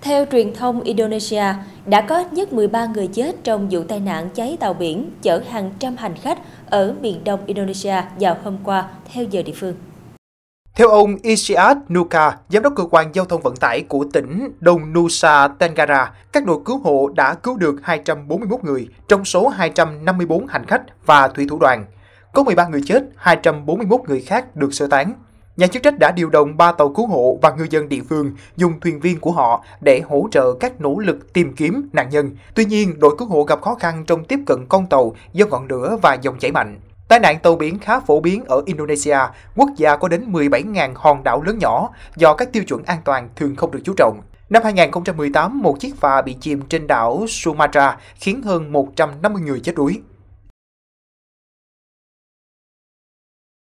Theo truyền thông Indonesia, đã có ít nhất 13 người chết trong vụ tai nạn cháy tàu biển chở hàng trăm hành khách ở miền đông Indonesia vào hôm qua theo giờ địa phương. Theo ông Isiat Nuka, giám đốc cơ quan giao thông vận tải của tỉnh Đông Nusa Tenggara, các đội cứu hộ đã cứu được 241 người, trong số 254 hành khách và thủy thủ đoàn. Có 13 người chết, 241 người khác được sơ tán. Nhà chức trách đã điều động 3 tàu cứu hộ và ngư dân địa phương dùng thuyền viên của họ để hỗ trợ các nỗ lực tìm kiếm nạn nhân. Tuy nhiên, đội cứu hộ gặp khó khăn trong tiếp cận con tàu do ngọn lửa và dòng chảy mạnh. Tai nạn tàu biển khá phổ biến ở Indonesia, quốc gia có đến 17.000 hòn đảo lớn nhỏ do các tiêu chuẩn an toàn thường không được chú trọng. Năm 2018, một chiếc phà bị chìm trên đảo Sumatra khiến hơn 150 người chết đuối.